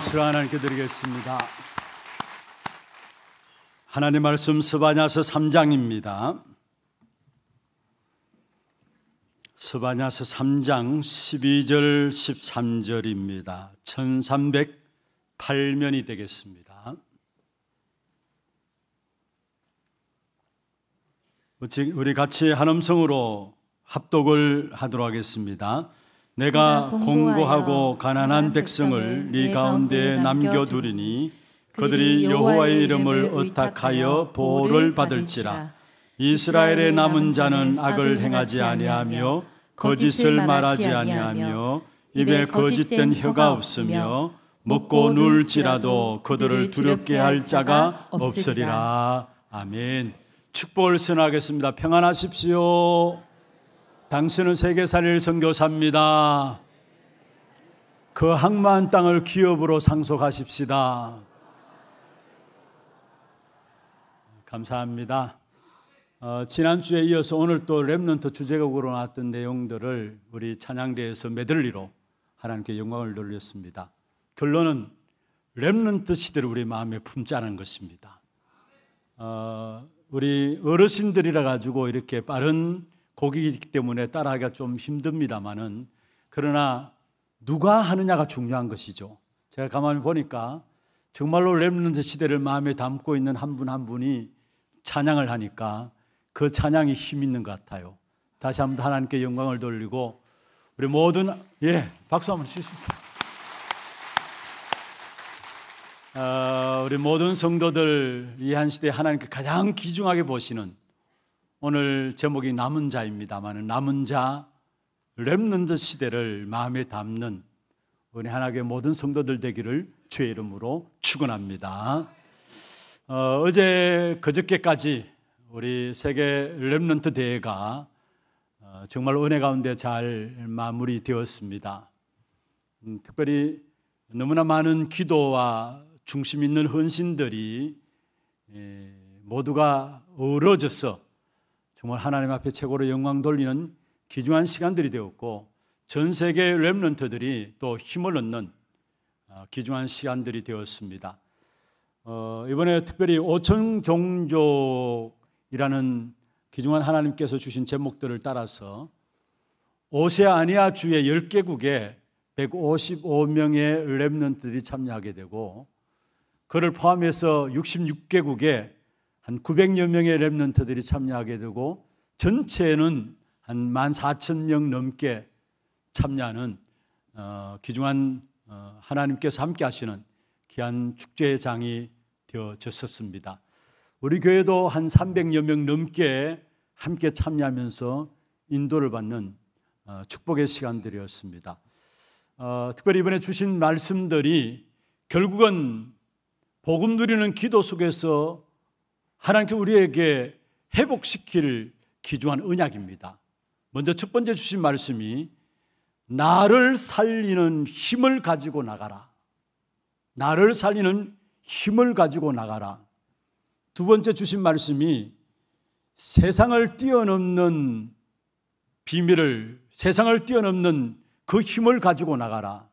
박수로 하나님께 드리겠습니다. 하나님 말씀 스바냐서 3장입니다. 스바냐서 3장 12절 13절입니다. 1308면이 되겠습니다. 우리 같이 한 음성으로 합독을 하도록 하겠습니다. 내가 공고하고 가난한 백성을 네 가운데 남겨두리니 그들이 여호와의 이름을 의탁하여 보호를 받을지라 이스라엘의 남은 자는 악을 행하지 아니하며 거짓을 말하지 아니하며 입에 거짓된 혀가 없으며 먹고 눌지라도 그들을 두렵게 할 자가 없으리라 아멘 축복을 선하겠습니다 평안하십시오. 당신은 세계 살릴 선교사입니다. 그항마 땅을 기업으로 상속하십시다. 감사합니다. 어, 지난주에 이어서 오늘 또 랩런트 주제곡으로 나왔던 내용들을 우리 찬양대에서 메들리로 하나님께 영광을 돌렸습니다. 결론은 랩런트 시대를 우리 마음에 품자는 것입니다. 어, 우리 어르신들이라 가지고 이렇게 빠른 곡이기 때문에 따라하기가 좀 힘듭니다만은 그러나 누가 하느냐가 중요한 것이죠. 제가 가만히 보니까 정말로 렘넌트 시대를 마음에 담고 있는 한 분한 한 분이 찬양을 하니까 그 찬양이 힘 있는 것 같아요. 다시 한번 하나님께 영광을 돌리고 우리 모든 예 박수 한번 치시죠. 어, 우리 모든 성도들 이 한 시대 하나님께 가장 귀중하게 보시는 오늘 제목이 남은 자입니다만 남은 자 렘넌트 시대를 마음에 담는 은혜 하나의 모든 성도들 되기를 주의 이름으로 축원합니다. 어, 제 그저께까지 우리 세계 렘넌트 대회가 어, 정말 은혜 가운데 잘 마무리되었습니다. 음, 특별히 너무나 많은 기도와 중심 있는 헌신들이 에, 예, 모두가 어우러져서 정말 하나님 앞에 최고로 영광 돌리는 귀중한 시간들이 되었고 전 세계 랩런트들이 또 힘을 얻는 어, 귀중한 시간들이 되었습니다. 어, 이번에 특별히 5천 종족이라는 귀중한 하나님께서 주신 제목들을 따라서 오세아니아 주의 10개국에 155명의 랩런트들이 참여하게 되고 그를 포함해서 66개국에 한 900여 명의 랩런터들이 참여하게 되고 전체는 에한 14,000명 넘게 참여하는 어, 귀중한 어, 하나님께서 함께 하시는 귀한 축제 장이 되어졌었습니다. 우리 교회도 한 300여 명 넘게 함께 참여하면서 인도를 받는 어, 축복의 시간들이었습니다. 어, 특별히 이번에 주신 말씀들이 결국은 복음 누리는 기도 속에서 하나님께 우리에게 회복시킬 기조한 은약입니다 먼저 첫 번째 주신 말씀이 나를 살리는 힘을 가지고 나가라. 나를 살리는 힘을 가지고 나가라. 두 번째 주신 말씀이 세상을 뛰어넘는 비밀을, 세상을 뛰어넘는 그 힘을 가지고 나가라.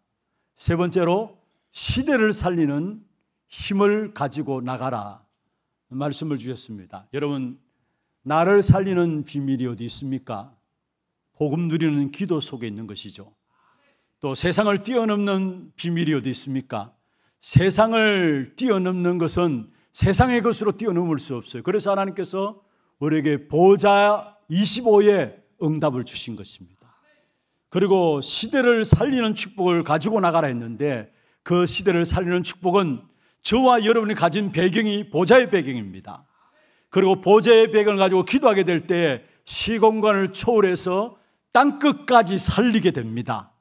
세 번째로 시대를 살리는 힘을 가지고 나가라. 말씀을 주셨습니다. 여러분, 나를 살리는 비밀이 어디 있습니까? 복음 누리는 기도 속에 있는 것이죠. 또 세상을 뛰어넘는 비밀이 어디 있습니까? 세상을 뛰어넘는 것은 세상의 것으로 뛰어넘을 수 없어요. 그래서 하나님께서 우리에게 보자 25의 응답을 주신 것입니다. 그리고 시대를 살리는 축복을 가지고 나가라 했는데 그 시대를 살리는 축복은 저와 여러분이 가진 배경이 보좌의 배경입니다. 그리고 보좌의 배경을 가지고 기도하게 될 때 시공간을 초월해서 땅 끝까지 살리게 됩니다.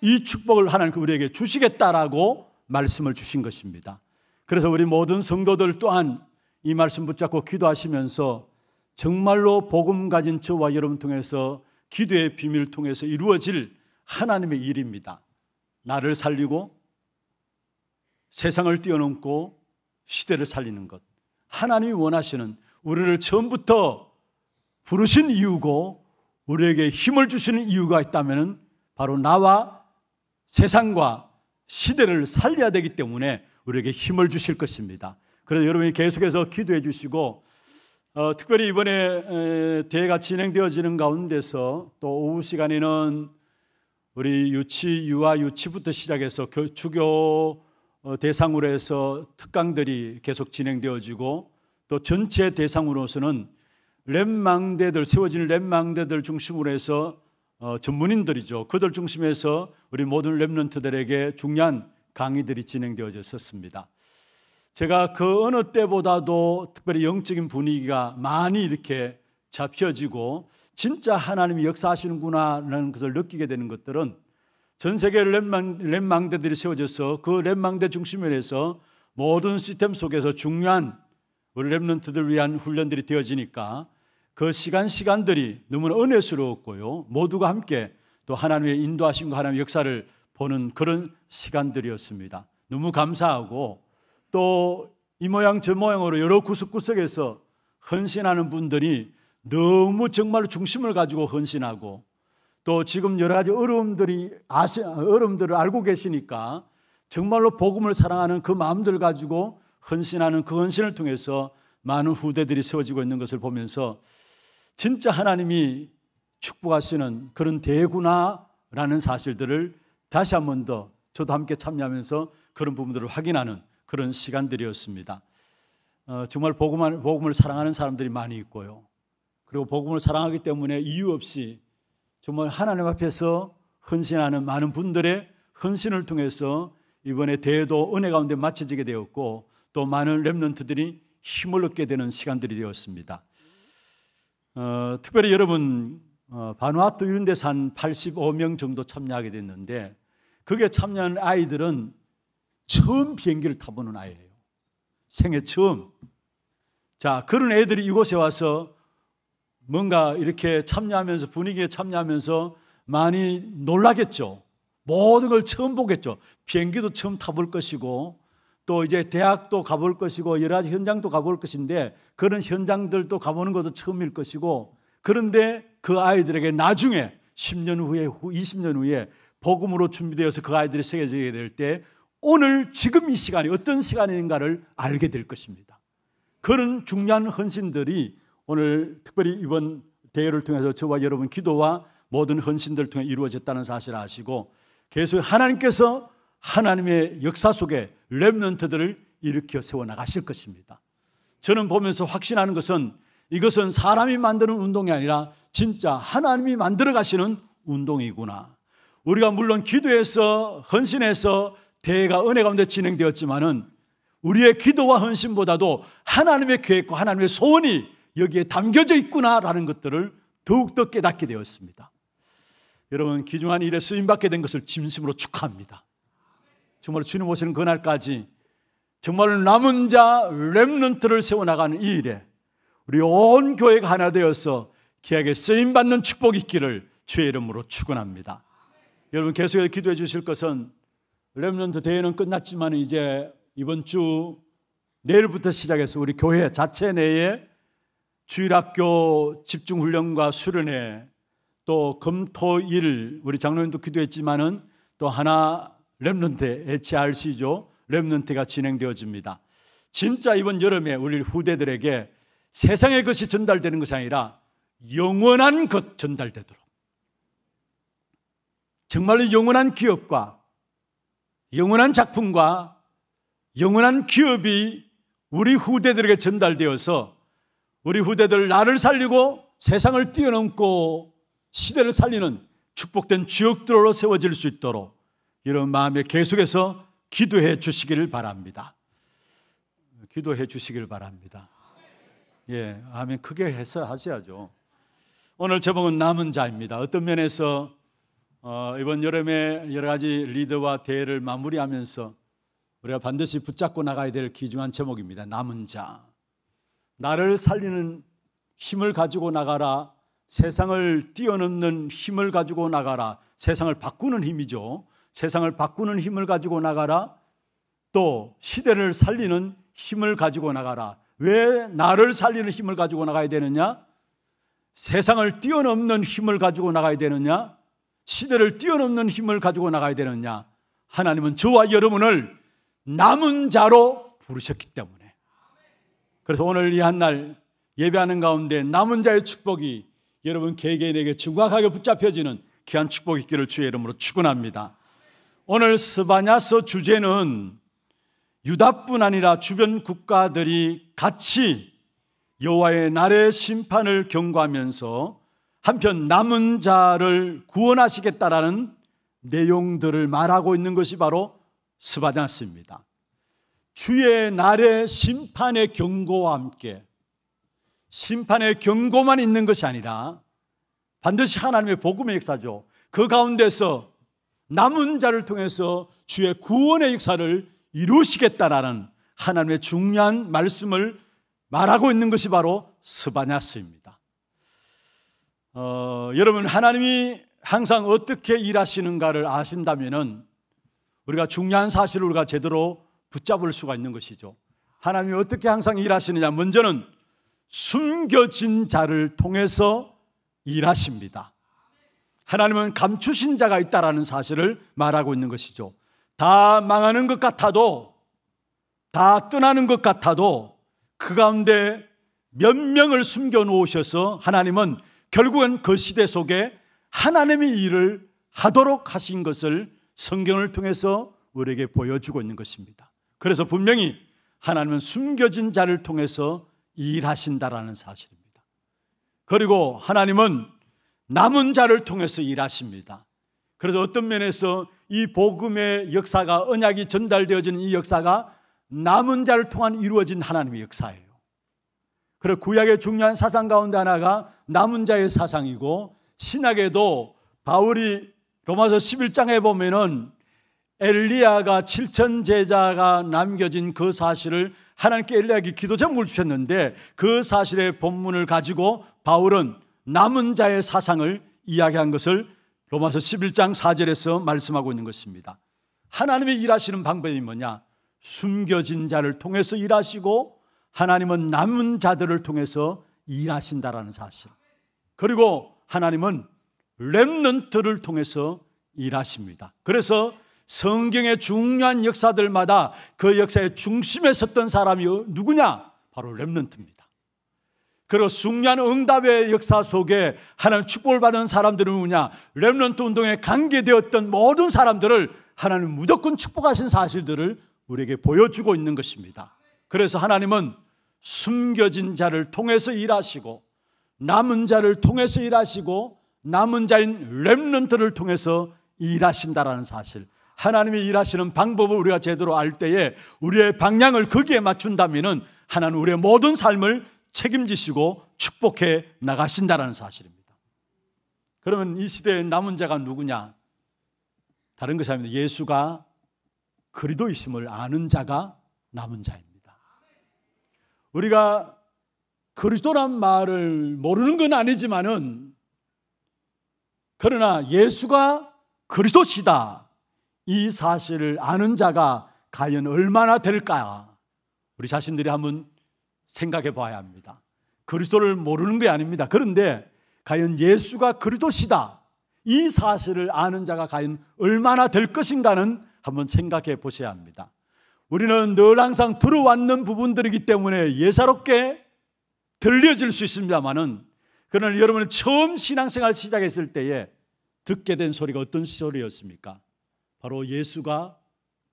이 축복을 하나님 우리에게 주시겠다라고 말씀을 주신 것입니다. 그래서 우리 모든 성도들 또한 이 말씀 붙잡고 기도하시면서 정말로 복음 가진 저와 여러분 통해서 기도의 비밀을 통해서 이루어질 하나님의 일입니다. 나를 살리고 세상을 뛰어넘고 시대를 살리는 것. 하나님이 원하시는 우리를 처음부터 부르신 이유고 우리에게 힘을 주시는 이유가 있다면 바로 나와 세상과 시대를 살려야 되기 때문에 우리에게 힘을 주실 것입니다. 그래서 여러분이 계속해서 기도해 주시고 어, 특별히 이번에 에, 대회가 진행되어지는 가운데서 또 오후 시간에는 우리 유치, 유아, 유치부터 시작해서 교, 주교 어, 대상으로 해서 특강들이 계속 진행되어지고 또 전체 대상으로서는 랩망대들 세워진 랩망대들 중심으로 해서 어, 전문인들이죠. 그들 중심에서 우리 모든 랩런트들에게 중요한 강의들이 진행되어졌었습니다. 제가 그 어느 때보다도 특별히 영적인 분위기가 많이 이렇게 잡혀지고 진짜 하나님이 역사하시는구나라는 것을 느끼게 되는 것들은 전 세계 랩망, 대들이 세워져서 그 랩망대 중심을 해서 모든 시스템 속에서 중요한 우리 랩런트들 위한 훈련들이 되어지니까 그 시간 시간들이 너무나 은혜스러웠고요. 모두가 함께 또 하나님의 인도하심과 하나님의 역사를 보는 그런 시간들이었습니다. 너무 감사하고 또 이 모양 저 모양으로 여러 구석구석에서 헌신하는 분들이 너무 정말 중심을 가지고 헌신하고 또 지금 여러 가지 어려움들이 아시, 어려움들을 알고 계시니까 정말로 복음을 사랑하는 그 마음들 가지고 헌신하는 그 헌신을 통해서 많은 후대들이 세워지고 있는 것을 보면서 진짜 하나님이 축복하시는 그런 대구나라는 사실들을 다시 한 번 더 저도 함께 참여하면서 그런 부분들을 확인하는 그런 시간들이었습니다. 어, 정말 복음을, 복음을 사랑하는 사람들이 많이 있고요. 그리고 복음을 사랑하기 때문에 이유 없이 정말 하나님 앞에서 헌신하는 많은 분들의 헌신을 통해서 이번에 대회도 은혜 가운데 마쳐지게 되었고 또 많은 랩런트들이 힘을 얻게 되는 시간들이 되었습니다. 어, 특별히 여러분 어, 바누아투 이런 산 85명 정도 참여하게 됐는데 그게 참여한 아이들은 처음 비행기를 타보는 아이예요. 생애 처음. 자 그런 애들이 이곳에 와서 뭔가 이렇게 참여하면서 분위기에 참여하면서 많이 놀라겠죠. 모든 걸 처음 보겠죠. 비행기도 처음 타볼 것이고 또 이제 대학도 가볼 것이고 여러 가지 현장도 가볼 것인데 그런 현장들도 가보는 것도 처음일 것이고 그런데 그 아이들에게 나중에 10년 후에 20년 후에 복음으로 준비되어서 그 아이들이 세계적이 될때 오늘 지금 이 시간이 어떤 시간인가를 알게 될 것입니다. 그런 중요한 헌신들이 오늘 특별히 이번 대회를 통해서 저와 여러분 기도와 모든 헌신들 통해 이루어졌다는 사실 을 아시고 계속 하나님께서 하나님의 역사 속에 랩런트들을 일으켜 세워 나가실 것입니다. 저는 보면서 확신하는 것은 이것은 사람이 만드는 운동이 아니라 진짜 하나님이 만들어 가시는 운동이구나. 우리가 물론 기도해서 헌신해서 대회가 은혜 가운데 진행되었지만은 우리의 기도와 헌신보다도 하나님의 계획과 하나님의 소원이 여기에 담겨져 있구나라는 것들을 더욱더 깨닫게 되었습니다. 여러분, 귀중한 일에 쓰임받게 된 것을 진심으로 축하합니다. 정말 주님 오시는 그날까지 정말 남은 자 랩런트를 세워나가는 이 일에 우리 온 교회가 하나 되어서 기약에 쓰임받는 축복이 있기를 주의 이름으로 축원합니다 여러분 계속해서 기도해 주실 것은 랩런트 대회는 끝났지만 이제 이번 주 내일부터 시작해서 우리 교회 자체 내에 주일학교 집중훈련과 수련회 또 금토일 우리 장로님도 기도했지만은 또 하나 랩런트 HRC죠 랩런트가 진행되어집니다. 진짜 이번 여름에 우리 후대들에게 세상의 것이 전달되는 것이 아니라 영원한 것 전달되도록 정말로 영원한 기업과 영원한 작품과 영원한 기업이 우리 후대들에게 전달되어서 우리 후대들 나를 살리고 세상을 뛰어넘고 시대를 살리는 축복된 주역들로 세워질 수 있도록 이런 마음에 계속해서 기도해 주시기를 바랍니다. 기도해 주시기를 바랍니다. 예, 아멘 크게 해서 하셔야죠. 오늘 제목은 남은 자입니다. 어떤 면에서 어, 이번 여름에 여러 가지 리더와 대회를 마무리하면서 우리가 반드시 붙잡고 나가야 될 귀중한 제목입니다. 남은 자. 나를 살리는 힘을 가지고 나가라. 세상을 뛰어넘는 힘을 가지고 나가라. 세상을 바꾸는 힘이죠. 세상을 바꾸는 힘을 가지고 나가라. 또 시대를 살리는 힘을 가지고 나가라. 왜 나를 살리는 힘을 가지고 나가야 되느냐? 세상을 뛰어넘는 힘을 가지고 나가야 되느냐? 시대를 뛰어넘는 힘을 가지고 나가야 되느냐? 하나님은 저와 여러분을 남은 자로 부르셨기 때문에. 그래서 오늘 이 한 날 예배하는 가운데 남은 자의 축복이 여러분 개개인에게 중확하게 붙잡혀지는 귀한 축복이 있기를 주의 이름으로 축원합니다. 오늘 스바냐서 주제는 유다뿐 아니라 주변 국가들이 같이 여호와의 날의 심판을 경고하면서 한편 남은 자를 구원하시겠다라는 내용들을 말하고 있는 것이 바로 스바냐스입니다. 주의 날의 심판의 경고와 함께 심판의 경고만 있는 것이 아니라 반드시 하나님의 복음의 역사죠. 그 가운데서 남은 자를 통해서 주의 구원의 역사를 이루시겠다라는 하나님의 중요한 말씀을 말하고 있는 것이 바로 스바냐스입니다. 어, 여러분 하나님이 항상 어떻게 일하시는가를 아신다면 우리가 중요한 사실을 우리가 제대로 붙잡을 수가 있는 것이죠. 하나님이 어떻게 항상 일하시느냐? 먼저는 숨겨진 자를 통해서 일하십니다. 하나님은 감추신 자가 있다라는 사실을 말하고 있는 것이죠. 다 망하는 것 같아도 다 떠나는 것 같아도 그 가운데 몇 명을 숨겨 놓으셔서 하나님은 결국은 그 시대 속에 하나님의 일을 하도록 하신 것을 성경을 통해서 우리에게 보여주고 있는 것입니다. 그래서 분명히 하나님은 숨겨진 자를 통해서 일하신다라는 사실입니다. 그리고 하나님은 남은 자를 통해서 일하십니다. 그래서 어떤 면에서 이 복음의 역사가 언약이 전달되어지는 이 역사가 남은 자를 통한 이루어진 하나님의 역사예요. 그리 구약의 중요한 사상 가운데 하나가 남은 자의 사상이고 신약에도 바울이 로마서 11장에 보면은 엘리야가 7천 제자가 남겨진 그 사실을 하나님께 엘리야에게 기도 제목을 주셨는데 그 사실의 본문을 가지고 바울은 남은 자의 사상을 이야기한 것을 로마서 11장 4절에서 말씀하고 있는 것입니다. 하나님의 일하시는 방법이 뭐냐? 숨겨진 자를 통해서 일하시고 하나님은 남은 자들을 통해서 일하신다라는 사실. 그리고 하나님은 렘넌트를 통해서 일하십니다. 그래서 성경의 중요한 역사들마다 그 역사의 중심에 섰던 사람이 누구냐? 바로 렘넌트입니다. 그리고 중요한 응답의 역사 속에 하나님 축복을 받은 사람들은 누구냐? 렘넌트 운동에 관계되었던 모든 사람들을 하나님 무조건 축복하신 사실들을 우리에게 보여주고 있는 것입니다. 그래서 하나님은 숨겨진 자를 통해서 일하시고 남은 자를 통해서 일하시고 남은 자인 렘넌트를 통해서 일하신다라는 사실. 하나님이 일하시는 방법을 우리가 제대로 알 때에 우리의 방향을 거기에 맞춘다면 하나님 우리의 모든 삶을 책임지시고 축복해 나가신다라는 사실입니다. 그러면 이 시대의 남은 자가 누구냐? 다른 것이 아닙니다. 예수가 그리도이심을 아는 자가 남은 자입니다. 우리가 그리스도란 말을 모르는 건 아니지만은 그러나 예수가 그리스도시다 이 사실을 아는 자가 과연 얼마나 될까? 우리 자신들이 한번 생각해 봐야 합니다. 그리스도를 모르는 게 아닙니다. 그런데 과연 예수가 그리스도시다. 이 사실을 아는 자가 과연 얼마나 될 것인가는 한번 생각해 보셔야 합니다. 우리는 늘 항상 들어왔는 부분들이기 때문에 예사롭게 들려질 수 있습니다만은 그러나 여러분 처음 신앙생활 시작했을 때에 듣게 된 소리가 어떤 소리였습니까? 바로 예수가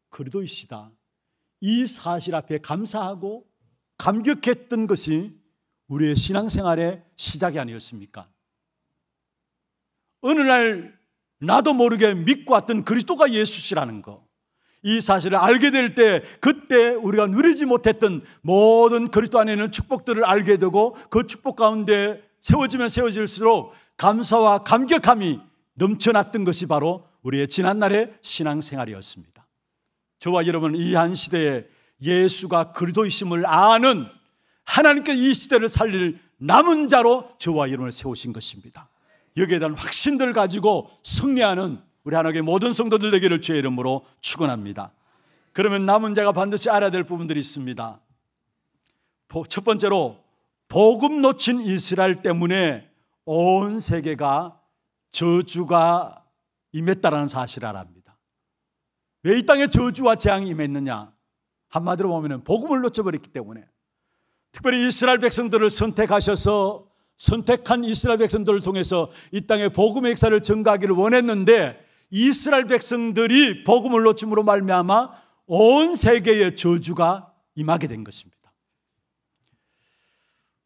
그리스도이시다. 이 사실 앞에 감사하고 감격했던 것이 우리의 신앙생활의 시작이 아니었습니까? 어느 날 나도 모르게 믿고 왔던 그리스도가 예수시라는 거. 이 사실을 알게 될 때 그때 우리가 누리지 못했던 모든 그리스도 안에 있는 축복들을 알게 되고 그 축복 가운데 세워지면 세워질수록 감사와 감격함이 넘쳐났던 것이 바로 우리의 지난날의 신앙생활이었습니다. 저와 여러분은 이 한 시대에 예수가 그리도이심을 아는 하나님께이 시대를 살릴 남은 자로 저와 여러분을 세우신 것입니다. 여기에 대한 확신들 가지고 승리하는 우리 하나님의 모든 성도들 되기를 주의 이름으로 축원합니다. 그러면 남은 자가 반드시 알아야 될 부분들이 있습니다. 첫 번째로 복음 놓친 이스라엘 때문에 온 세계가 저주가 임했다라는 사실을 알합니다. 왜 이 땅에 저주와 재앙이 임했느냐? 한마디로 보면 복음을 놓쳐버렸기 때문에 특별히 이스라엘 백성들을 선택하셔서 선택한 이스라엘 백성들을 통해서 이 땅에 복음의 역사를 전가하기를 원했는데 이스라엘 백성들이 복음을 놓침으로 말미암아 온 세계에 저주가 임하게 된 것입니다.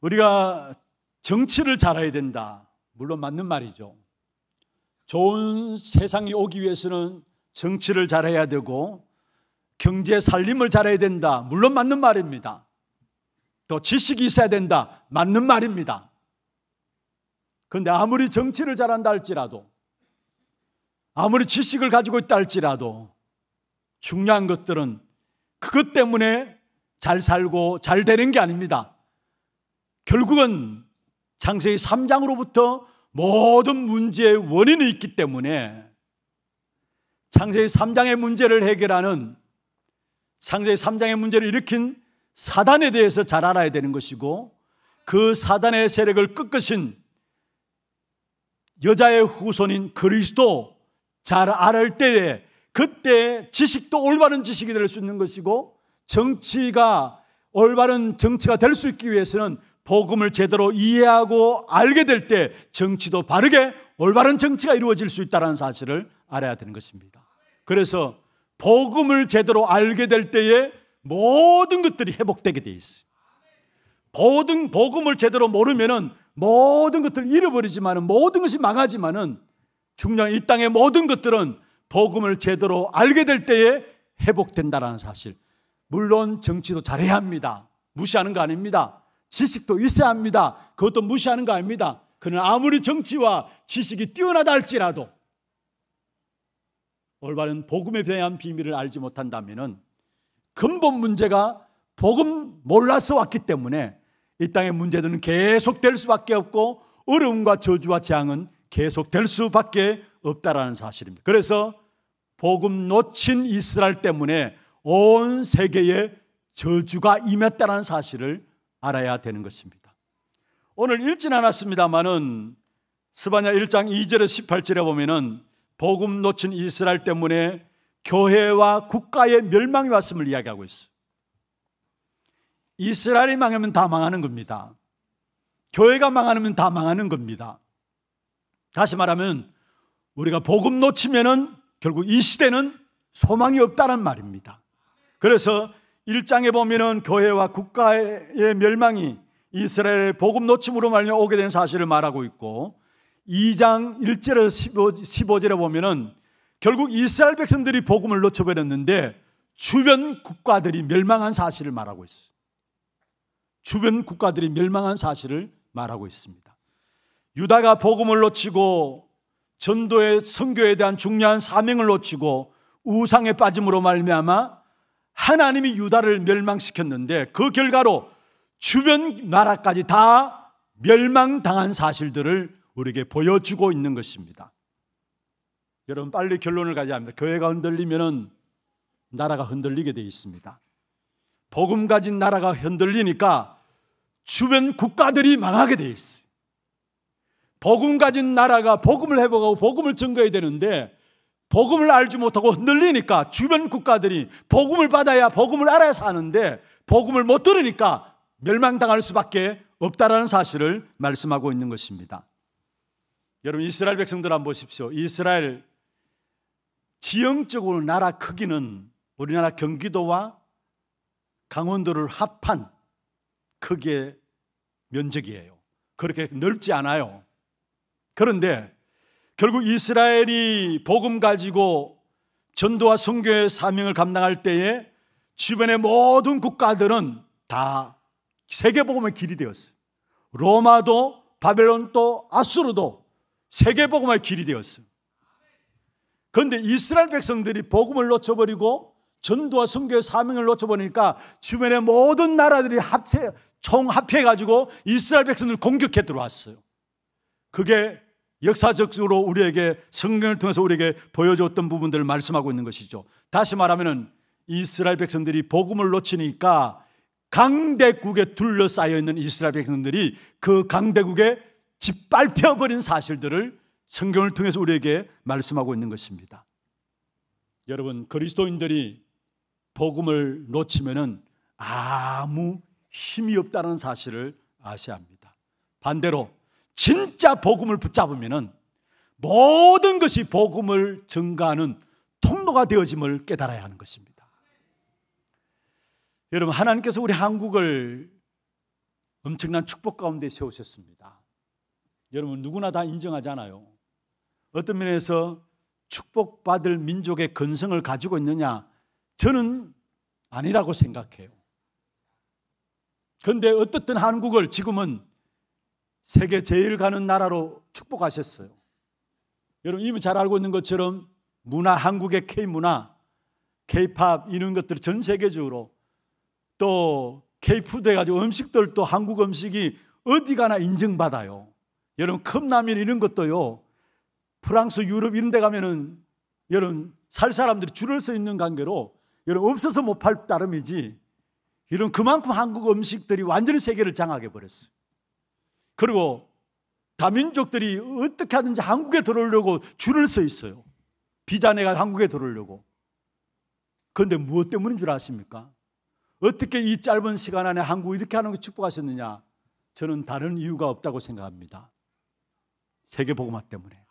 우리가 정치를 잘해야 된다. 물론 맞는 말이죠. 좋은 세상이 오기 위해서는 정치를 잘해야 되고 경제 살림을 잘해야 된다. 물론 맞는 말입니다. 또 지식이 있어야 된다. 맞는 말입니다. 그런데 아무리 정치를 잘한다 할지라도 아무리 지식을 가지고 있다 할지라도 중요한 것들은 그것 때문에 잘 살고 잘 되는 게 아닙니다. 결국은 창세기 3장으로부터 모든 문제의 원인이 있기 때문에 창세기 3장의 문제를 해결하는 창세기 3장의 문제를 일으킨 사단에 대해서 잘 알아야 되는 것이고 그 사단의 세력을 끄끄신 여자의 후손인 그리스도 잘 알을 때에 그때 지식도 올바른 지식이 될 수 있는 것이고 정치가 올바른 정치가 될 수 있기 위해서는 복음을 제대로 이해하고 알게 될 때 정치도 바르게 올바른 정치가 이루어질 수 있다는 사실을 알아야 되는 것입니다. 그래서 복음을 제대로 알게 될 때에 모든 것들이 회복되게 돼 있어요. 복음을 제대로 모르면은 모든 것들을 잃어버리지만 모든 것이 망하지만은 중요한 이 땅의 모든 것들은 복음을 제대로 알게 될 때에 회복된다라는 사실. 물론 정치도 잘해야 합니다. 무시하는 거 아닙니다. 지식도 있어야 합니다. 그것도 무시하는 거 아닙니다. 그는 아무리 정치와 지식이 뛰어나다 할지라도 올바른 복음에 대한 비밀을 알지 못한다면 근본 문제가 복음 몰라서 왔기 때문에 이 땅의 문제들은 계속될 수밖에 없고 어려움과 저주와 재앙은 계속될 수밖에 없다라는 사실입니다. 그래서 복음 놓친 이스라엘 때문에 온 세계에 저주가 임했다는 사실을 알아야 되는 것입니다. 오늘 읽진 않았습니다마는 스바냐 1장 2절에서 18절에 보면은 복음 놓친 이스라엘 때문에 교회와 국가의 멸망이 왔음을 이야기하고 있어. 이스라엘이 망하면 다 망하는 겁니다. 교회가 망하면 다 망하는 겁니다. 다시 말하면 우리가 복음 놓치면은 결국 이 시대는 소망이 없다는 말입니다. 그래서 1장에 보면은 교회와 국가의 멸망이 이스라엘의 복음 놓침으로 말려 오게 된 사실을 말하고 있고 2장 1절에서 15, 15절에 보면은 결국 이스라엘 백성들이 복음을 놓쳐버렸는데 주변 국가들이 멸망한 사실을 말하고 있어요. 주변 국가들이 멸망한 사실을 말하고 있습니다. 유다가 복음을 놓치고 전도의 선교에 대한 중요한 사명을 놓치고 우상에 빠짐으로 말미암아 하나님이 유다를 멸망시켰는데 그 결과로 주변 나라까지 다 멸망당한 사실들을 우리에게 보여주고 있는 것입니다. 여러분 빨리 결론을 가져야 합니다. 교회가 흔들리면은 나라가 흔들리게 되어 있습니다. 복음 가진 나라가 흔들리니까 주변 국가들이 망하게 되어 있어요. 복음 가진 나라가 복음을 회복하고 복음을 증거해야 되는데 복음을 알지 못하고 흔들리니까 주변 국가들이 복음을 받아야 복음을 알아야 사는데 복음을 못 들으니까 멸망당할 수밖에 없다라는 사실을 말씀하고 있는 것입니다. 여러분 이스라엘 백성들 한번 보십시오. 이스라엘 지형적으로 나라 크기는 우리나라 경기도와 강원도를 합한 크기의 면적이에요. 그렇게 넓지 않아요. 그런데 결국 이스라엘이 복음 가지고 전도와 성교의 사명을 감당할 때에 주변의 모든 국가들은 다 세계 복음의 길이 되었어요. 로마도 바벨론도 아수르도 세계 복음의 길이 되었어요. 그런데 이스라엘 백성들이 복음을 놓쳐버리고 전도와 선교의 사명을 놓쳐버리니까 주변의 모든 나라들이 합체 총합해가지고 이스라엘 백성을 공격해 들어왔어요. 그게 역사적으로 우리에게 성경을 통해서 우리에게 보여줬던 부분들을 말씀하고 있는 것이죠. 다시 말하면 이스라엘 백성들이 복음을 놓치니까 강대국에 둘러싸여 있는 이스라엘 백성들이 그 강대국에 짓밟혀버린 사실들을 성경을 통해서 우리에게 말씀하고 있는 것입니다. 여러분, 그리스도인들이 복음을 놓치면은 아무 힘이 없다는 사실을 아셔야 합니다. 반대로 진짜 복음을 붙잡으면 모든 것이 복음을 증가하는 통로가 되어짐을 깨달아야 하는 것입니다. 여러분 하나님께서 우리 한국을 엄청난 축복 가운데 세우셨습니다. 여러분 누구나 다 인정하잖아요. 어떤 면에서 축복받을 민족의 근성을 가지고 있느냐? 저는 아니라고 생각해요. 그런데 어떻든 한국을 지금은 세계 제일 가는 나라로 축복하셨어요. 여러분 이미 잘 알고 있는 것처럼 문화 한국의 K 문화, K-팝 이런 것들 전 세계적으로 또 K 푸드 해가지고 음식들도 한국 음식이 어디 가나 인증받아요. 여러분 컵라면 이런 것도요. 프랑스, 유럽 이런 데 가면은 여러분 살 사람들이 줄을 서 있는 관계로 여러분 없어서 못 팔 따름이지. 이런 그만큼 한국 음식들이 완전히 세계를 장악해 버렸어요. 그리고 다민족들이 어떻게 하든지 한국에 들어오려고 줄을 서 있어요. 비자내가 한국에 들어오려고. 그런데 무엇 때문인 줄 아십니까? 어떻게 이 짧은 시간 안에 한국 이렇게 하는 걸 축복하셨느냐? 저는 다른 이유가 없다고 생각합니다. 세계 복음화 때문에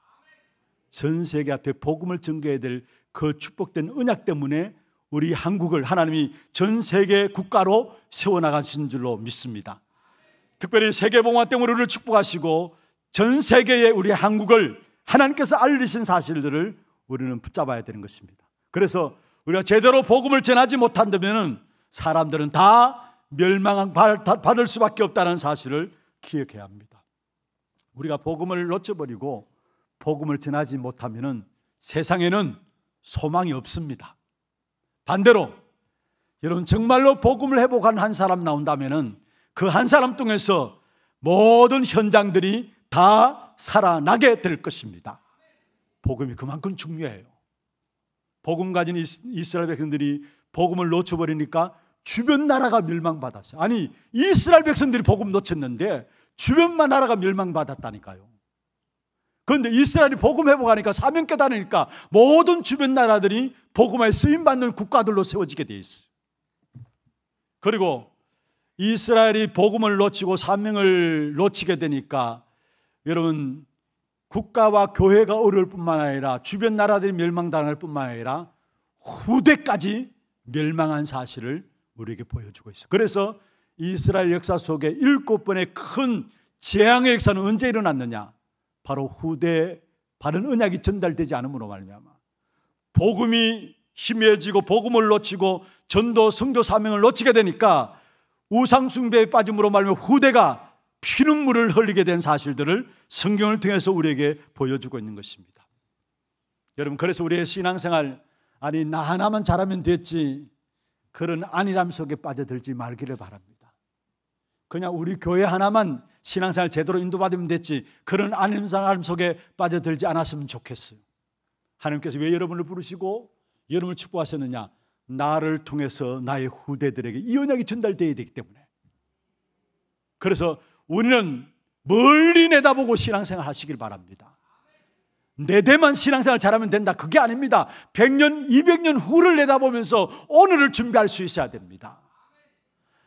전 세계 앞에 복음을 전개해야 될 그 축복된 은약 때문에 우리 한국을 하나님이 전 세계 국가로 세워나가신 줄로 믿습니다. 특별히 세계봉화 때문에 우리를 축복하시고 전 세계에 우리 한국을 하나님께서 알리신 사실들을 우리는 붙잡아야 되는 것입니다. 그래서 우리가 제대로 복음을 전하지 못한다면 사람들은 다 멸망을 받을 수밖에 없다는 사실을 기억해야 합니다. 우리가 복음을 놓쳐버리고 복음을 전하지 못하면 세상에는 소망이 없습니다. 반대로 여러분 정말로 복음을 회복한 한 사람 나온다면은 그한 사람 통해서 모든 현장들이 다 살아나게 될 것입니다. 복음이 그만큼 중요해요. 복음 가진 이스라엘 백성들이 복음을 놓쳐버리니까 주변 나라가 멸망받았어요. 아니, 이스라엘 백성들이 복음 놓쳤는데 주변만 나라가 멸망받았다니까요. 그런데 이스라엘이 복음 회복하니까 사명 깨달으니까 모든 주변 나라들이 복음에 쓰임받는 국가들로 세워지게 돼 있어요. 그리고 이스라엘이 복음을 놓치고 사명을 놓치게 되니까 여러분 국가와 교회가 어려울 뿐만 아니라 주변 나라들이 멸망당할 뿐만 아니라 후대까지 멸망한 사실을 우리에게 보여주고 있어 그래서 이스라엘 역사 속에 일곱 번의 큰 재앙의 역사는 언제 일어났느냐? 바로 후대 바른 언약이 전달되지 않음으로 말미암아 복음이 희미해지고 복음을 놓치고 전도 선교 사명을 놓치게 되니까 우상숭배에 빠짐으로 말면 후대가 피눈물을 흘리게 된 사실들을 성경을 통해서 우리에게 보여주고 있는 것입니다. 여러분, 그래서 우리의 신앙생활, 아니, 나 하나만 잘하면 됐지. 그런 안일함 속에 빠져들지 말기를 바랍니다. 그냥 우리 교회 하나만 신앙생활 제대로 인도받으면 됐지. 그런 안일함 속에 빠져들지 않았으면 좋겠어요. 하나님께서 왜 여러분을 부르시고 여러분을 축복하셨느냐? 나를 통해서 나의 후대들에게 이 언약이 전달되어야 되기 때문에 그래서 우리는 멀리 내다보고 신앙생활 하시길 바랍니다. 내 대만 신앙생활 잘하면 된다. 그게 아닙니다. 100년, 200년 후를 내다보면서 오늘을 준비할 수 있어야 됩니다.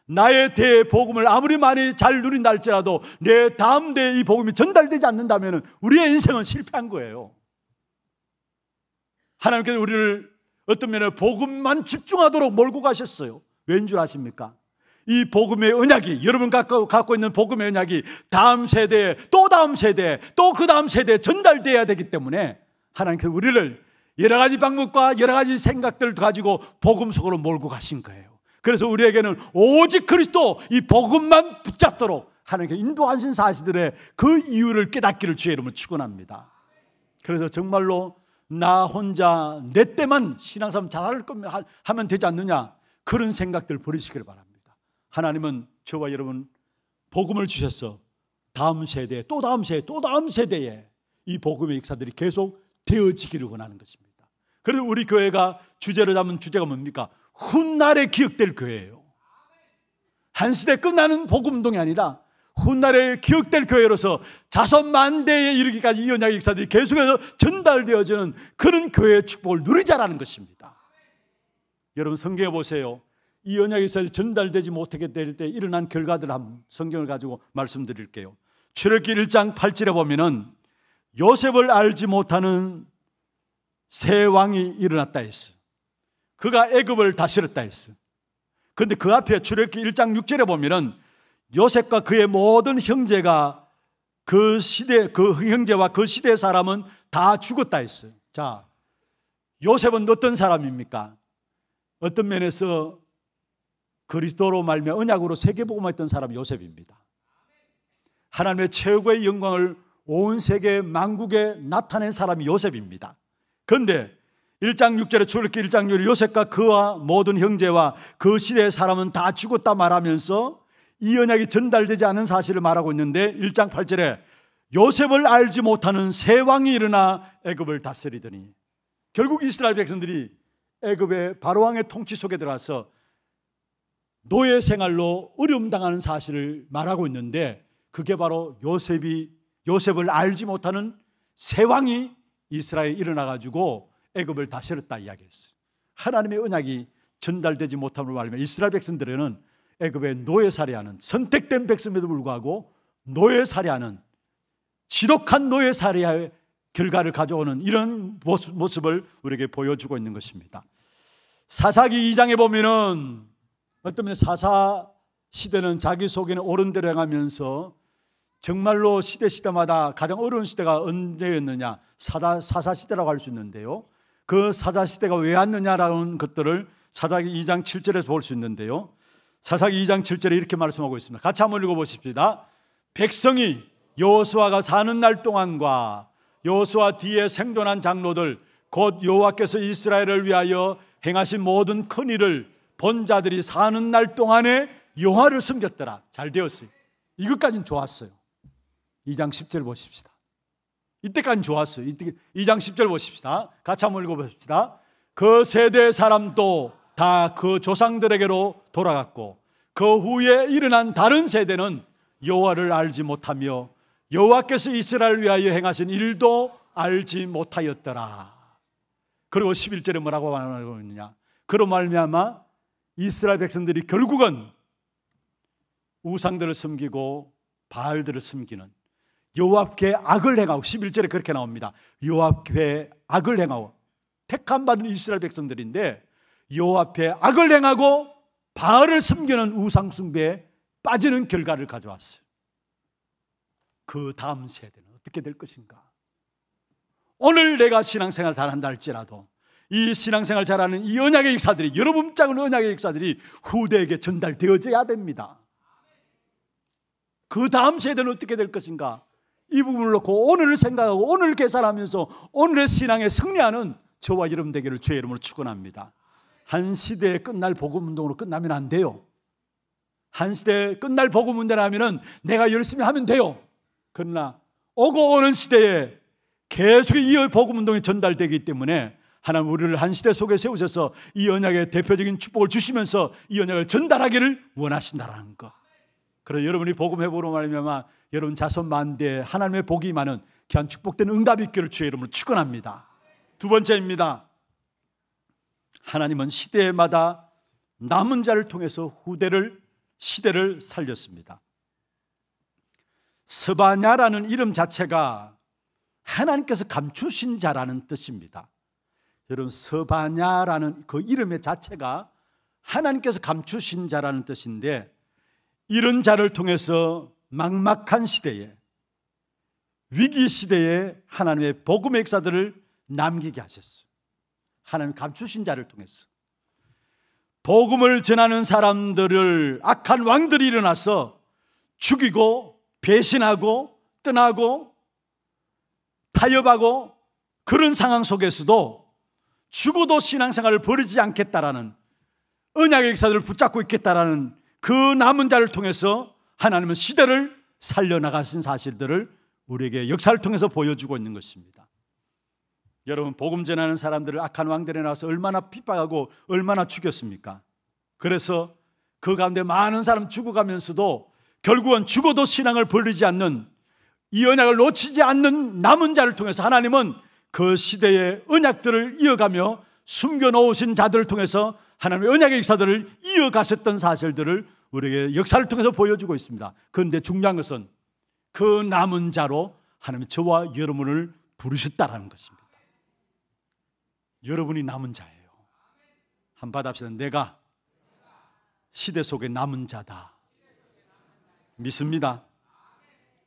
나의 대의 복음을 아무리 많이 잘 누린다 할지라도 내 다음 대에 이 복음이 전달되지 않는다면 우리의 인생은 실패한 거예요. 하나님께서 우리를 어떤 면에 복음만 집중하도록 몰고 가셨어요. 왠줄 아십니까? 이 복음의 언약이 여러분 갖고, 갖고 있는 복음의 언약이 다음 세대에 또 다음 세대에 또그 다음 세대에 전달돼야 되기 때문에 하나님께서 우리를 여러 가지 방법과 여러 가지 생각들을 가지고 복음 속으로 몰고 가신 거예요. 그래서 우리에게는 오직 그리스도 이 복음만 붙잡도록 하나님께 인도하신 사실들의 그 이유를 깨닫기를 주의 이름으로 축원합니다. 그래서 정말로 나 혼자 내 때만 신앙생활 잘할 거면 하면 되지 않느냐 그런 생각들 버리시길 바랍니다. 하나님은 저와 여러분 복음을 주셔서 다음 세대 또 다음 세대 또 다음 세대에 이 복음의 역사들이 계속 되어지기를 원하는 것입니다. 그래서 우리 교회가 주제를담은 주제가 뭡니까? 훗날에 기억될 교회예요. 한 시대 끝나는 복음동이 아니라 훗날에 기억될 교회로서 자선 만대에 이르기까지 이 언약의 역사들이 계속해서 전달되어지는 그런 교회의 축복을 누리자라는 것입니다. 여러분 성경에 보세요. 이 언약의 역사들이 전달되지 못하게 될 때 일어난 결과들 한 성경을 가지고 말씀드릴게요. 출애기 1장 8절에 보면은 요셉을 알지 못하는 새 왕이 일어났다 했어. 그가 애굽을 다스렸다 했어. 그런데 그 앞에 출애기 1장 6절에 보면은 요셉과 그의 모든 형제가 그 시대, 그 형제와 그 시대 사람은 다 죽었다 했어요. 자, 요셉은 어떤 사람입니까? 어떤 면에서 그리스도로 말며 언약으로 세계복음했던 사람 요셉입니다. 하나님의 최고의 영광을 온 세계 만국에 나타낸 사람이 요셉입니다. 그런데 1장 6절에 출애굽기 1장 6절 요셉과 그와 모든 형제와 그 시대의 사람은 다 죽었다 말하면서 이 언약이 전달되지 않은 사실을 말하고 있는데 1장 8절에 요셉을 알지 못하는 세 왕이 일어나 애굽을 다스리더니 결국 이스라엘 백성들이 애굽의 바로 왕의 통치 속에 들어와서 노예 생활로 어려움당하는 사실을 말하고 있는데 그게 바로 요셉이 요셉을 알지 못하는 세 왕이 이스라엘에 일어나 가지고 애굽을 다스렸다 이야기했어요. 하나님의 언약이 전달되지 못함을 말하면 이스라엘 백성들에는 애굽에 노예 살해하는 선택된 백성에도 불구하고 노예 살해하는 지독한 노예 살해의 결과를 가져오는 이런 모습을 우리에게 보여주고 있는 것입니다. 사사기 2장에 보면은 어떤 사사 시대는 자기 속에는 옳은 대로 행하면서 정말로 시대 시대마다 가장 어려운 시대가 언제였느냐 사다, 사사 시대라고 할 수 있는데요. 그 사사 시대가 왜 왔느냐라는 것들을 사사기 2장 7절에서 볼 수 있는데요. 사사기 2장 7절에 이렇게 말씀하고 있습니다. 같이 한번 읽어보십시다. 백성이 여호수아가 사는 날 동안과 여호수아 뒤에 생존한 장로들 곧 여호와께서 이스라엘을 위하여 행하신 모든 큰 일을 본 자들이 사는 날 동안에 여호를 섬겼더라. 잘 되었어요. 이것까진 좋았어요. 2장 10절 보십시다. 이때까지 좋았어요. 이때 2장 10절 보십시다. 같이 한번 읽어봅시다. 그 세대 사람도 다그 조상들에게로 돌아갔고 그 후에 일어난 다른 세대는 여호와를 알지 못하며 여호와께서 이스라엘 위하여 행하신 일도 알지 못하였더라. 그리고 11절에 뭐라고 말하고 있느냐? 그로 말미암아 이스라엘 백성들이 결국은 우상들을 숨기고 바알들을 숨기는 요압께 악을 행하고 11절에 그렇게 나옵니다. 요압께 악을 행하고 택함 받은 이스라엘 백성들인데 여호 앞에 악을 행하고 바을을 숨기는 우상숭배에 빠지는 결과를 가져왔어요. 그 다음 세대는 어떻게 될 것인가? 오늘 내가 신앙생활 잘한다 할지라도 이 신앙생활 잘하는 이 언약의 역사들이 여러분 작은 언약의 역사들이 후대에게 전달되어져야 됩니다. 그 다음 세대는 어떻게 될 것인가? 이 부분을 놓고 오늘을 생각하고 오늘 계산하면서 오늘의 신앙에 승리하는 저와 여러분 되기를 주의 이름으로 축원합니다. 한 시대의 끝날 복음 운동으로 끝나면 안 돼요. 한 시대의 끝날 복음 운동이라면 내가 열심히 하면 돼요. 그러나 오고 오는 시대에 계속 이 복음 운동이 전달되기 때문에 하나님 우리를 한 시대 속에 세우셔서 이 언약의 대표적인 축복을 주시면서 이 언약을 전달하기를 원하신다라는 것. 그래서 여러분이 복음 회복으로 말미암 여러분 자손 만대에 하나님의 복이 많은 귀한 축복된 응답이 있기를 주의 이름으로 축원합니다. 두 번째입니다. 하나님은 시대마다 남은 자를 통해서 후대를 시대를 살렸습니다. 스바냐라는 이름 자체가 하나님께서 감추신 자라는 뜻입니다. 여러분 스바냐라는 그 이름의 자체가 하나님께서 감추신 자라는 뜻인데 이런 자를 통해서 막막한 시대에 위기 시대에 하나님의 복음의 역사들을 남기게 하셨어요. 하나님 감추신 자를 통해서 복음을 전하는 사람들을 악한 왕들이 일어나서 죽이고 배신하고 떠나고 타협하고 그런 상황 속에서도 죽어도 신앙생활을 버리지 않겠다라는 은약의 역사들을 붙잡고 있겠다라는 그 남은 자를 통해서 하나님은 시대를 살려나가신 사실들을 우리에게 역사를 통해서 보여주고 있는 것입니다. 여러분 복음 전하는 사람들을 악한 왕들에 나와서 얼마나 핍박하고 얼마나 죽였습니까? 그래서 그 가운데 많은 사람 죽어가면서도 결국은 죽어도 신앙을 버리지 않는 이 언약을 놓치지 않는 남은 자를 통해서 하나님은 그 시대의 언약들을 이어가며 숨겨놓으신 자들을 통해서 하나님의 언약의 역사들을 이어가셨던 사실들을 우리에게 역사를 통해서 보여주고 있습니다. 그런데 중요한 것은 그 남은 자로 하나님 저와 여러분을 부르셨다라는 것입니다. 여러분이 남은 자예요. 한바다 시다 내가 시대 속에 남은 자다. 믿습니다.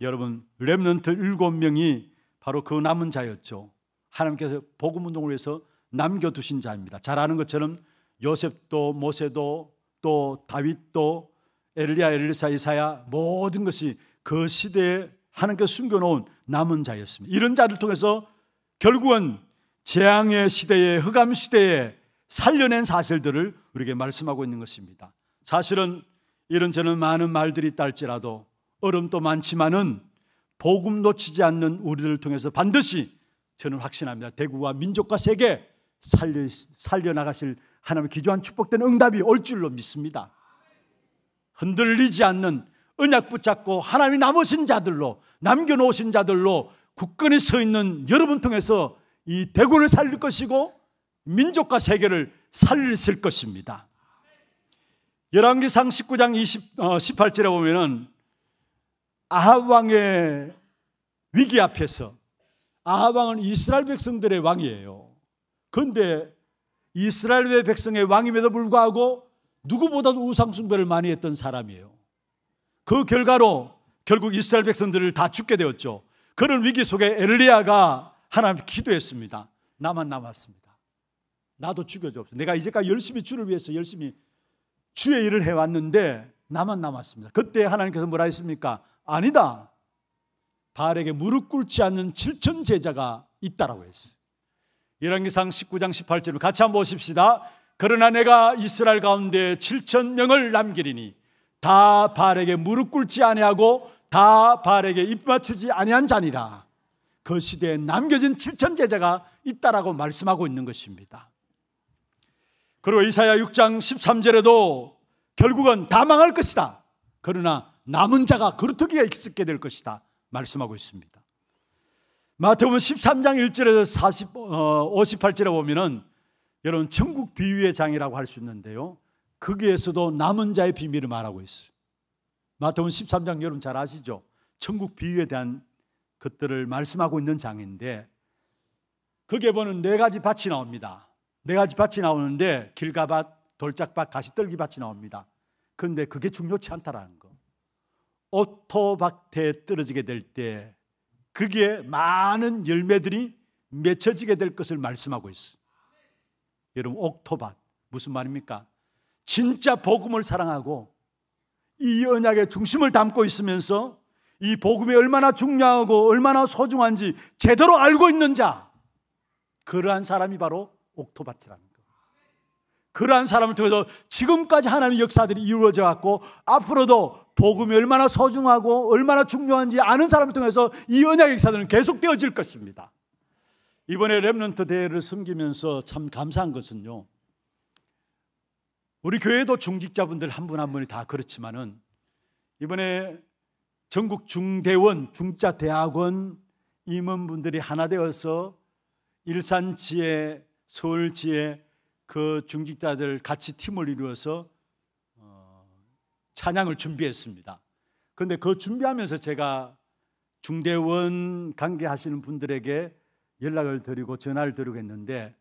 여러분, 렘넌트 일곱 명이 바로 그 남은 자였죠. 하나님께서 복음 운동을 위해서 남겨두신 자입니다. 잘 아는 것처럼 요셉도 모세도 또 다윗도 엘리야 엘리사 이사야 모든 것이 그 시대에 하나님께서 숨겨놓은 남은 자였습니다. 이런 자를 통해서 결국은 재앙의 시대에 흑암 시대에 살려낸 사실들을 우리에게 말씀하고 있는 것입니다. 사실은 이런 저런 많은 말들이 있지라도 어름도 많지만은 복음 놓치지 않는 우리들 통해서 반드시 저는 확신합니다. 대구와 민족과 세계 살려, 살려나가실 하나님의 기조한 축복된 응답이 올 줄로 믿습니다. 흔들리지 않는 언약 붙잡고 하나님이 남으신 자들로 남겨놓으신 자들로 굳건히 서 있는 여러분 통해서 이 대구를 살릴 것이고 민족과 세계를 살릴 것입니다. 열왕기상 19장 20, 어, 18절에 보면은 아합 왕의 위기 앞에서 아합 왕은 이스라엘 백성들의 왕이에요. 그런데 이스라엘 백성의 왕임에도 불구하고 누구보다도 우상 숭배를 많이 했던 사람이에요. 그 결과로 결국 이스라엘 백성들을 다 죽게 되었죠. 그런 위기 속에 엘리야가 하나님 기도했습니다. 나만 남았습니다. 나도 죽여줘옵소 내가 이제까지 열심히 주를 위해서 열심히 주의 일을 해왔는데 나만 남았습니다. 그때 하나님께서 뭐라 했습니까? 아니다. 바알에게 무릎 꿇지 않는 7천 제자가 있다라고 했어요. 열왕기상 19장 18절을 같이 한번 보십시다. 그러나 내가 이스라엘 가운데 7천 명을 남기리니 다 바알에게 무릎 꿇지 아니하고 다 바알에게 입 맞추지 아니한 자니라. 그 시대에 남겨진 7천 제자가 있다라고 말씀하고 있는 것입니다. 그리고 이사야 6장 13절에도 결국은 다 망할 것이다. 그러나 남은 자가 그루터기가 있게 될 것이다. 말씀하고 있습니다. 마태복음 13장 1절에서 40, 어, 58절에 보면은 여러분 천국 비유의 장이라고 할 수 있는데요. 거기에서도 남은 자의 비밀을 말하고 있어요. 마태복음 13장 여러분 잘 아시죠? 천국 비유에 대한 것들을 말씀하고 있는 장인데 거기에 보는 네 가지 밭이 나옵니다. 네 가지 밭이 나오는데 길가밭, 돌짝밭, 가시떨기밭이 나옵니다. 근데 그게 중요치 않다라는 거. 오토밭에 떨어지게 될때 그게 많은 열매들이 맺혀지게 될 것을 말씀하고 있어. 여러분 옥토밭 무슨 말입니까? 진짜 복음을 사랑하고 이 언약의 중심을 담고 있으면서 이 복음이 얼마나 중요하고 얼마나 소중한지 제대로 알고 있는 자, 그러한 사람이 바로 옥토바치라는 거. 그러한 사람을 통해서 지금까지 하나님의 역사들이 이루어져 왔고 앞으로도 복음이 얼마나 소중하고 얼마나 중요한지 아는 사람을 통해서 이 언약의 역사들은 계속되어질 것입니다. 이번에 랩런트 대회를 섬기면서 참 감사한 것은요. 우리 교회도 중직자분들 한 분 한 분이 다 그렇지만은 이번에 전국 중대원, 중자 대학원 임원분들이 하나 되어서 일산 지에, 서울 지에 그 중직자들 같이 팀을 이루어서 어, 찬양을 준비했습니다. 그런데 그 준비하면서 제가 중대원 관계하시는 분들에게 연락을 드리고 전화를 드리고 했는데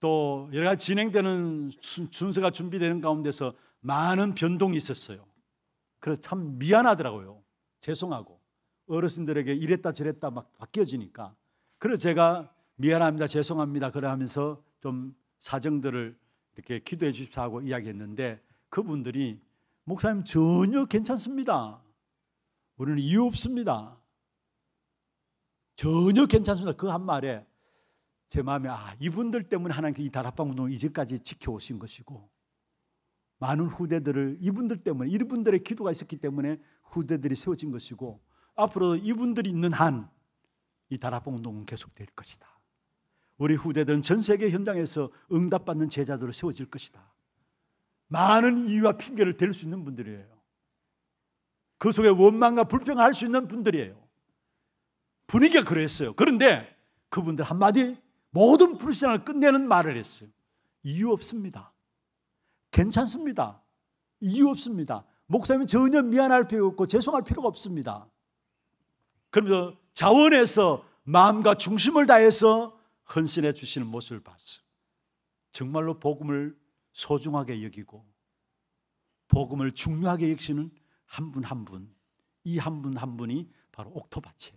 또 여러 가지 진행되는 순서가 준비되는 가운데서 많은 변동이 있었어요. 그래서 참 미안하더라고요. 죄송하고. 어르신들에게 이랬다 저랬다 막 바뀌어지니까. 그래서 제가 미안합니다. 죄송합니다. 그러 하면서 좀 사정들을 이렇게 기도해 주십사 하고 이야기했는데 그분들이 목사님 전혀 괜찮습니다. 우리는 이유 없습니다. 전혀 괜찮습니다. 그 한 말에 제 마음에 아 이분들 때문에 하나님 이 다락방 운동을 이제까지 지켜오신 것이고 많은 후대들을 이분들 때문에 이분들의 기도가 있었기 때문에 후대들이 세워진 것이고 앞으로 이분들이 있는 한 이 다락방 운동은 계속될 것이다. 우리 후대들은 전 세계 현장에서 응답받는 제자들로 세워질 것이다. 많은 이유와 핑계를 댈 수 있는 분들이에요. 그 속에 원망과 불평할수 있는 분들이에요. 분위기가 그랬어요. 그런데 그분들 한마디 모든 불신을 끝내는 말을 했어요. 이유 없습니다. 괜찮습니다. 이유 없습니다. 목사님 은 전혀 미안할 필요 없고 죄송할 필요가 없습니다. 그러면서 자원해서 마음과 중심을 다해서 헌신해 주시는 모습을 봤어. 정말로 복음을 소중하게 여기고 복음을 중요하게 여기시는 한 분 한 분, 이 한 분 한 분이 바로 옥토바치예요.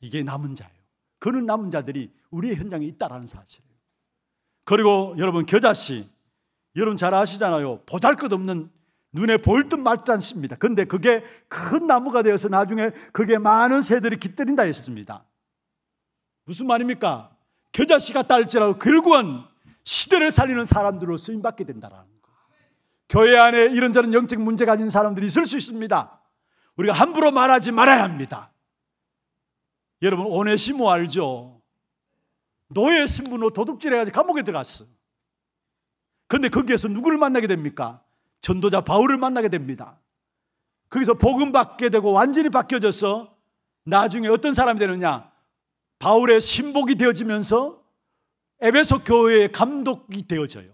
이게 남은 자예요. 그런 남은 자들이 우리의 현장에 있다라는 사실이에요. 그리고 여러분 겨자씨 여러분 잘 아시잖아요. 보잘 것 없는 눈에 보일 듯말 듯한 씨니다 근데 그게 큰 나무가 되어서 나중에 그게 많은 새들이 깃들인다 했습니다. 무슨 말입니까? 겨자씨 같다 할지라도 결국은 시대를 살리는 사람들로 쓰임받게 된다라는 거. 교회 안에 이런저런 영적 문제 가진 사람들이 있을 수 있습니다. 우리가 함부로 말하지 말아야 합니다. 여러분 오네시모 알죠? 노예 신분으로 도둑질해가지고 감옥에 들어갔어. 근데 거기에서 누구를 만나게 됩니까? 전도자 바울을 만나게 됩니다. 거기서 복음 받게 되고 완전히 바뀌어져서 나중에 어떤 사람이 되느냐? 바울의 신복이 되어지면서 에베소 교회의 감독이 되어져요.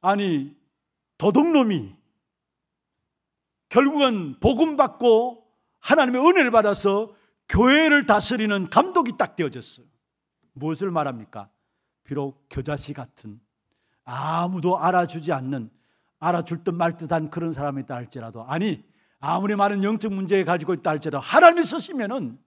아니, 도둑놈이 결국은 복음 받고 하나님의 은혜를 받아서 교회를 다스리는 감독이 딱 되어졌어요. 무엇을 말합니까? 비록 겨자씨 같은 아무도 알아주지 않는 알아줄 듯 말 듯한 그런 사람이 있다 할지라도 아니 아무리 많은 영적 문제 에 가지고 있다 할지라도 하나님이 쓰시면은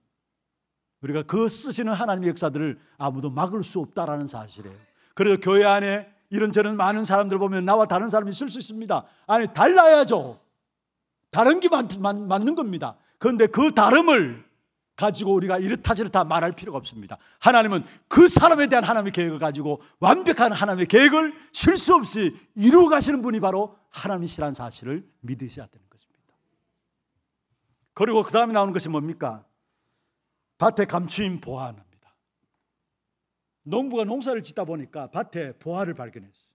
우리가 그 쓰시는 하나님의 역사들을 아무도 막을 수 없다라는 사실이에요. 그래서 교회 안에 이런저런 많은 사람들 보면 나와 다른 사람이 있을 수 있습니다. 아니 달라야죠. 다른 게 맞, 맞, 맞는 겁니다. 그런데 그 다름을 가지고 우리가 이렇다 저렇다 말할 필요가 없습니다. 하나님은 그 사람에 대한 하나님의 계획을 가지고 완벽한 하나님의 계획을 실수 없이 이루어 가시는 분이 바로 하나님이시라는 사실을 믿으셔야 되니다 그리고 그 다음에 나오는 것이 뭡니까? 밭에 감추인 보아합니다. 농부가 농사를 짓다 보니까 밭에 보아를 발견했어요.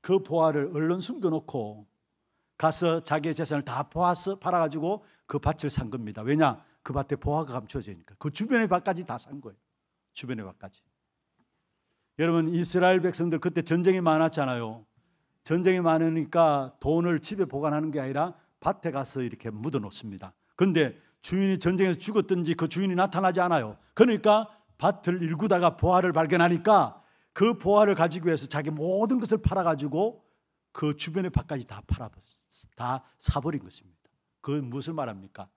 그 보아를 얼른 숨겨놓고 가서 자기의 재산을 다 팔아가지고 그 밭을 산 겁니다. 왜냐? 그 밭에 보화가 감춰지니까 그 주변의 밭까지 다 산 거예요. 주변의 밭까지. 여러분 이스라엘 백성들 그때 전쟁이 많았잖아요. 전쟁이 많으니까 돈을 집에 보관하는 게 아니라 밭에 가서 이렇게 묻어 놓습니다. 그런데 주인이 전쟁에서 죽었든지 그 주인이 나타나지 않아요. 그러니까 밭을 일구다가 보화를 발견하니까 그 보화를 가지기 해서 자기 모든 것을 팔아 가지고 그 주변의 밭까지 다 팔아 다 사버린 것입니다. 그 무슨 말합니까?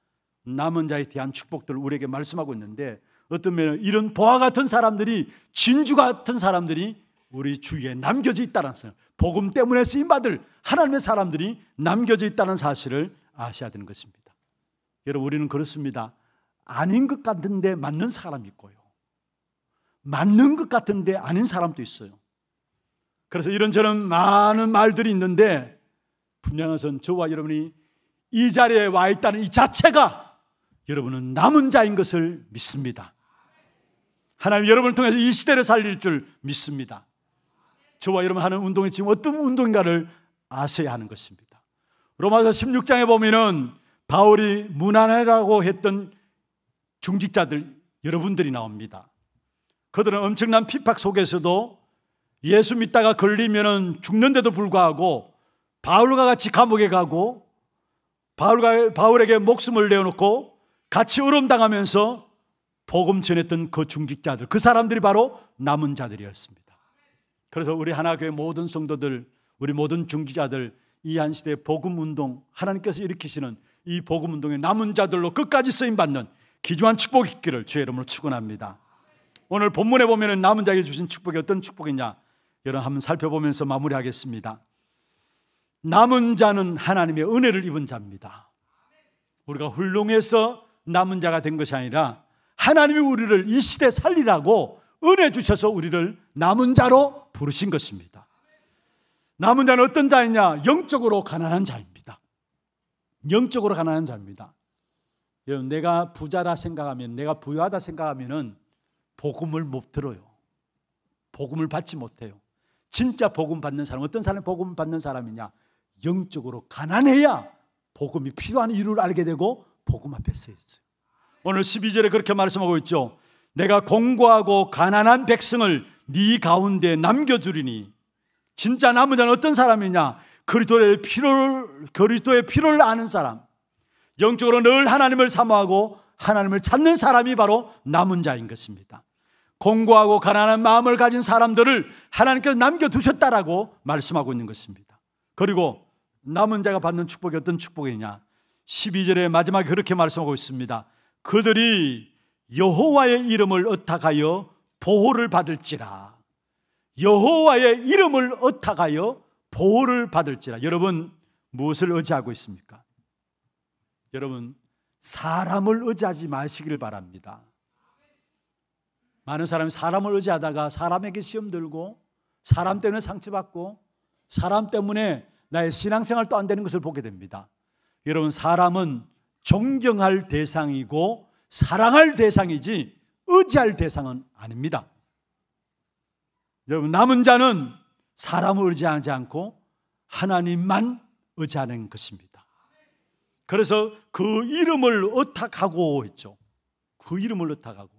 남은 자에 대한 축복들을 우리에게 말씀하고 있는데 어떤 면은 이런 보화 같은 사람들이 진주 같은 사람들이 우리 주위에 남겨져 있다는 사실, 복음 때문에 쓰임 받을 하나님의 사람들이 남겨져 있다는 사실을 아셔야 되는 것입니다. 여러분 우리는 그렇습니다. 아닌 것 같은데 맞는 사람이 있고요. 맞는 것 같은데 아닌 사람도 있어요. 그래서 이런저런 많은 말들이 있는데 분명한 선 저와 여러분이 이 자리에 와 있다는 이 자체가 여러분은 남은 자인 것을 믿습니다. 하나님 여러분을 통해서 이 시대를 살릴 줄 믿습니다. 저와 여러분 하는 운동이 지금 어떤 운동인가를 아셔야 하는 것입니다. 로마서 16장에 보면은 바울이 무난해라고 했던 중직자들 여러분들이 나옵니다. 그들은 엄청난 핍박 속에서도 예수 믿다가 걸리면은 죽는데도 불구하고 바울과 같이 감옥에 가고 바울과, 바울에게 목숨을 내어놓고 같이 울음 당하면서 복음 전했던 그 중직자들, 그 사람들이 바로 남은 자들이었습니다. 그래서 우리 하나교회 모든 성도들, 우리 모든 중직자들, 이 한시대 복음 운동, 하나님께서 일으키시는 이 복음 운동의 남은 자들로 끝까지 쓰임 받는 기주한 축복이 있기를 주의 이름으로 축원합니다. 오늘 본문에 보면 남은 자에게 주신 축복이 어떤 축복이냐? 여러분 한번 살펴보면서 마무리하겠습니다. 남은 자는 하나님의 은혜를 입은 자입니다. 우리가 훌륭해서 남은 자가 된 것이 아니라 하나님이 우리를 이 시대 살리라고 은혜 주셔서 우리를 남은 자로 부르신 것입니다. 남은 자는 어떤 자이냐? 영적으로 가난한 자입니다. 영적으로 가난한 자입니다. 여러분, 내가 부자라 생각하면, 내가 부유하다 생각하면은 복음을 못 들어요. 복음을 받지 못해요. 진짜 복음 받는 사람, 어떤 사람이 복음 받는 사람이냐? 영적으로 가난해야 복음이 필요한 이유를 알게 되고 복음 앞에 서 있어요. 오늘 12절에 그렇게 말씀하고 있죠. 내가 공고하고 가난한 백성을 네 가운데 남겨주리니 진짜 남은 자는 어떤 사람이냐? 그리스도의 피로를 그리스도의 피로를 아는 사람. 영적으로 늘 하나님을 사모하고 하나님을 찾는 사람이 바로 남은 자인 것입니다. 공고하고 가난한 마음을 가진 사람들을 하나님께서 남겨두셨다라고 말씀하고 있는 것입니다. 그리고 남은 자가 받는 축복이 어떤 축복이냐? 1 2절에 마지막에 그렇게 말씀하고 있습니다. 그들이 여호와의 이름을 어탁하여 보호를 받을지라. 여호와의 이름을 어탁하여 보호를 받을지라. 여러분 무엇을 의지하고 있습니까? 여러분 사람을 의지하지 마시길 바랍니다. 많은 사람이 사람을 의지하다가 사람에게 시험 들고 사람 때문에 상처받고 사람 때문에 나의 신앙생활도 안 되는 것을 보게 됩니다. 여러분 사람은 존경할 대상이고 사랑할 대상이지 의지할 대상은 아닙니다. 여러분 남은 자는 사람을 의지하지 않고 하나님만 의지하는 것입니다. 그래서 그 이름을 의탁하고 있죠. 그 이름을 의탁하고.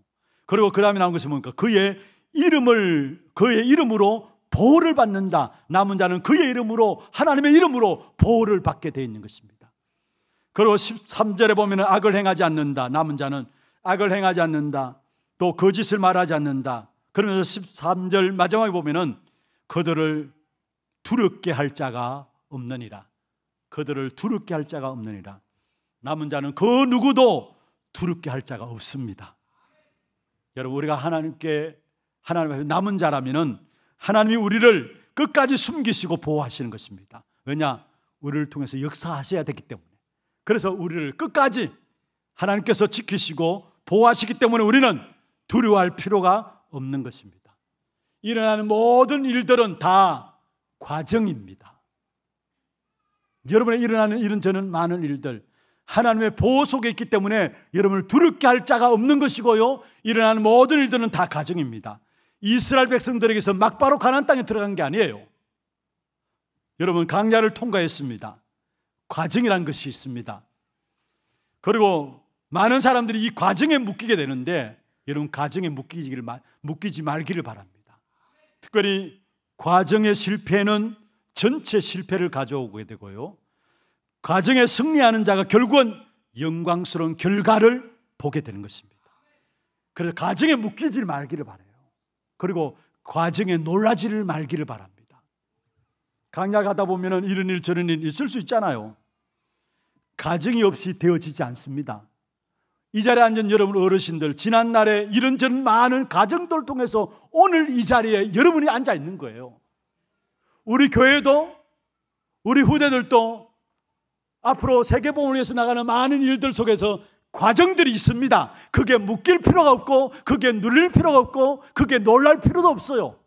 그리고 그 다음에 나온 것이 뭡니까? 그의 이름을, 그의 이름으로 보호를 받는다. 남은 자는 그의 이름으로, 하나님의 이름으로 보호를 받게 되어 있는 것입니다. 그리고 13절에 보면 악을 행하지 않는다. 남은 자는 악을 행하지 않는다. 또 거짓을 그 말하지 않는다. 그러면서 13절 마지막에 보면은 그들을 두렵게 할 자가 없느니라. 그들을 두렵게 할 자가 없느니라. 남은 자는 그 누구도 두렵게 할 자가 없습니다. 여러분 우리가 하나님께 하나님 앞에 남은 자라면은 하나님이 우리를 끝까지 숨기시고 보호하시는 것입니다. 왜냐? 우리를 통해서 역사하셔야 되기 때문에. 그래서 우리를 끝까지 하나님께서 지키시고 보호하시기 때문에 우리는 두려워할 필요가 없는 것입니다. 일어나는 모든 일들은 다 과정입니다. 여러분의 일어나는 이런 저는 많은 일들, 하나님의 보호 속에 있기 때문에 여러분을 두렵게 할 자가 없는 것이고요. 일어나는 모든 일들은 다 가정입니다. 이스라엘 백성들에게서 막바로 가난 땅에 들어간 게 아니에요. 여러분 강야를 통과했습니다. 과정이란 것이 있습니다. 그리고 많은 사람들이 이 과정에 묶이게 되는데 여러분 과정에 묶이기를 묶이지 말기를 바랍니다. 특별히 과정의 실패는 전체 실패를 가져오게 되고요. 과정에 승리하는 자가 결국은 영광스러운 결과를 보게 되는 것입니다. 그래서 과정에 묶이지 말기를 바래요. 그리고 과정에 놀라지를 말기를 바랍니다. 강약하다 보면 이런 일 저런 일 있을 수 있잖아요. 가정이 없이 되어지지 않습니다. 이 자리에 앉은 여러분 어르신들, 지난날에 이런저런 많은 가정들 을 통해서 오늘 이 자리에 여러분이 앉아 있는 거예요. 우리 교회도, 우리 후대들도 앞으로 세계보험을 위해서 나가는 많은 일들 속에서 과정들이 있습니다. 그게 묶일 필요가 없고, 그게 눌릴 필요가 없고, 그게 놀랄 필요도 없어요.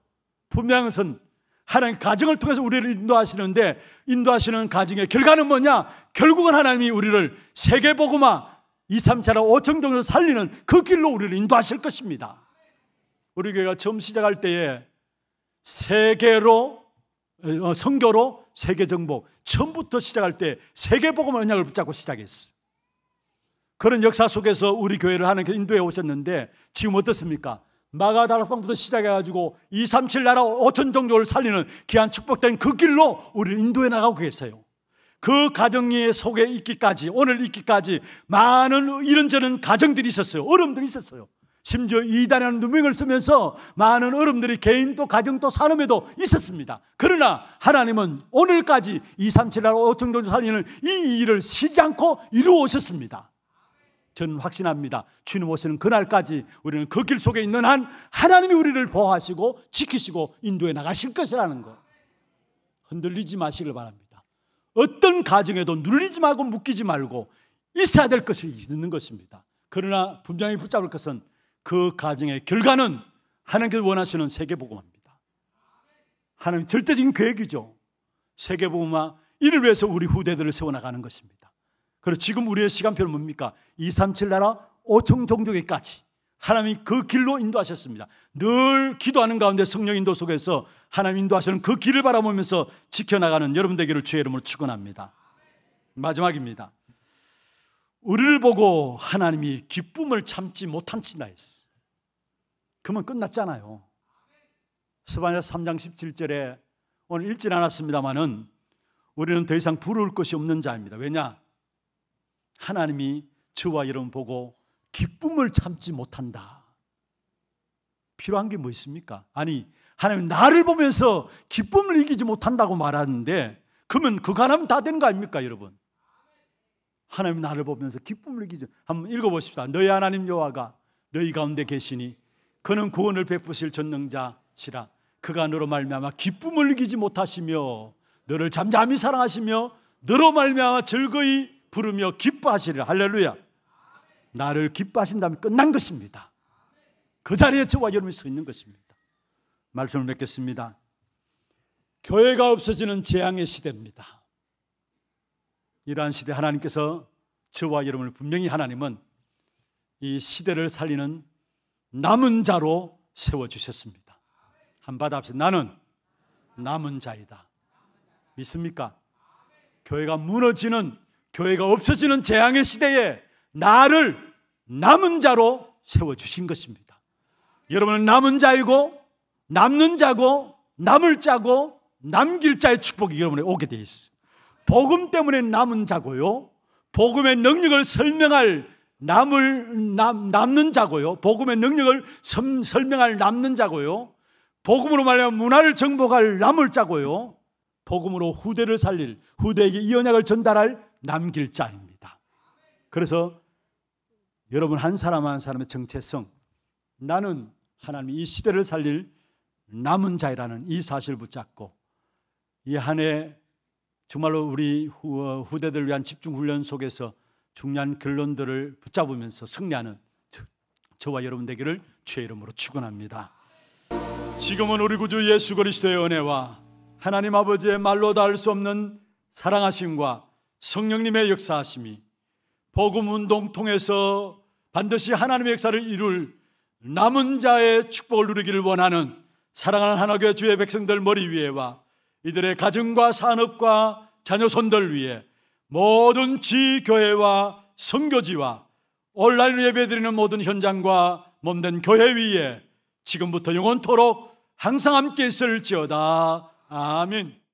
분명한 것은 하나님 가정을 통해서 우리를 인도하시는데 인도하시는 가정의 결과는 뭐냐? 결국은 하나님이 우리를 세계보고마 2, 3차로 5천 종을 살리는 그 길로 우리를 인도하실 것입니다. 우리 교회가 처음 시작할 때에 세계로 성교로 어, 세계 정복 처음부터 시작할 때 세계 보고음 언약을 붙잡고 시작했어. 요 그런 역사 속에서 우리 교회를 하는 인도에 오셨는데 지금 어떻습니까? 마가다락방부터 시작해가지고 2, 3, 7 나라 5천 종족을 살리는 귀한 축복된 그 길로 우리를 인도해 나가고 계세요. 그 가정의 속에 있기까지 오늘 있기까지 많은 이런저런 가정들이 있었어요. 어려들이 있었어요. 심지어 이단이라는 누명을 쓰면서 많은 어려들이 개인 또 가정 또 산업에도 있었습니다. 그러나 하나님은 오늘까지 2, 3, 7 나라 5천 종족 살리는 이 일을 쉬지 않고 이루어 오셨습니다. 전 확신합니다. 주님 오시는 그날까지 우리는 그 길 속에 있는 한 하나님이 우리를 보호하시고 지키시고 인도해 나가실 것이라는 것. 흔들리지 마시길 바랍니다. 어떤 가정에도 눌리지 말고 묶이지 말고 있어야 될 것이 있는 것입니다. 그러나 분명히 붙잡을 것은 그 가정의 결과는 하나님께서 원하시는 세계복음화입니다. 하나님 절대적인 계획이죠. 세계복음화 이를 위해서 우리 후대들을 세워나가는 것입니다. 그리고 지금 우리의 시간표는 뭡니까? 237 나라 5천 종족에까지 하나님이 그 길로 인도하셨습니다. 늘 기도하는 가운데 성령 인도 속에서 하나님 인도하시는 그 길을 바라보면서 지켜나가는 여러분 되기를 주의 이름으로 축원합니다. 마지막입니다. 우리를 보고 하나님이 기쁨을 참지 못한친다 했어. 그러면 끝났잖아요. 스바냐 3장 17절에 오늘 읽진 않았습니다마는 우리는 더 이상 부러울 것이 없는 자입니다. 왜냐? 하나님이 저와 여러분 보고 기쁨을 참지 못한다. 필요한 게 뭐 있습니까? 아니, 하나님 나를 보면서 기쁨을 이기지 못한다고 말하는데 그러면 그가 하면 다 되는 거 아닙니까, 여러분? 하나님 나를 보면서 기쁨을 이기죠. 한번 읽어보십시다. 너희 하나님 여호와가 너희 가운데 계시니 그는 구원을 베푸실 전능자시라. 그가 너로 말미암아 기쁨을 이기지 못하시며 너를 잠잠히 사랑하시며 너로 말미암아 즐거이 부르며 기뻐하시리라. 할렐루야. 나를 기뻐하신다면 끝난 것입니다. 그 자리에 저와 여러분이 서 있는 것입니다. 말씀을 맺겠습니다. 교회가 없어지는 재앙의 시대입니다. 이러한 시대 하나님께서 저와 여러분을 분명히 하나님은 이 시대를 살리는 남은 자로 세워주셨습니다. 한바디 앞에 나는 남은 자이다. 믿습니까? 교회가 무너지는 교회가 없어지는 재앙의 시대에 나를 남은 자로 세워주신 것입니다. 여러분은 남은 자이고, 남는 자고, 남을 자고, 남길 자의 축복이 여러분에 오게 돼 있어요. 복음 때문에 남은 자고요. 복음의 능력을 설명할 남을, 남, 남는 자고요. 복음의 능력을 섬, 설명할 남는 자고요. 복음으로 말하면 문화를 정복할 남을 자고요. 복음으로 후대를 살릴, 후대에게 이 언약을 전달할 남길 자입니다. 그래서 여러분 한 사람 한 사람의 정체성, 나는 하나님 이 시대를 살릴 남은 자이라는 이 사실 붙잡고 이한해 정말로 우리 후, 어, 대들 위한 집중훈련 속에서 중요한 결론들을 붙잡으면서 승리하는 저와 여러분 되기를 주의 이름으로 축원합니다. 지금은 우리 구주 예수 그리스도의 은혜와 하나님 아버지의 말로 닿을 수 없는 사랑하심과 성령님의 역사하심이 복음 운동 통해서 반드시 하나님의 역사를 이룰 남은 자의 축복을 누리기를 원하는 사랑하는 하나교회 주의 백성들 머리 위에와 이들의 가정과 산업과 자녀손들 위에 모든 지교회와 성교지와 온라인 예배드리는 모든 현장과 몸된 교회 위에 지금부터 영원토록 항상 함께 있을지어다. 아멘.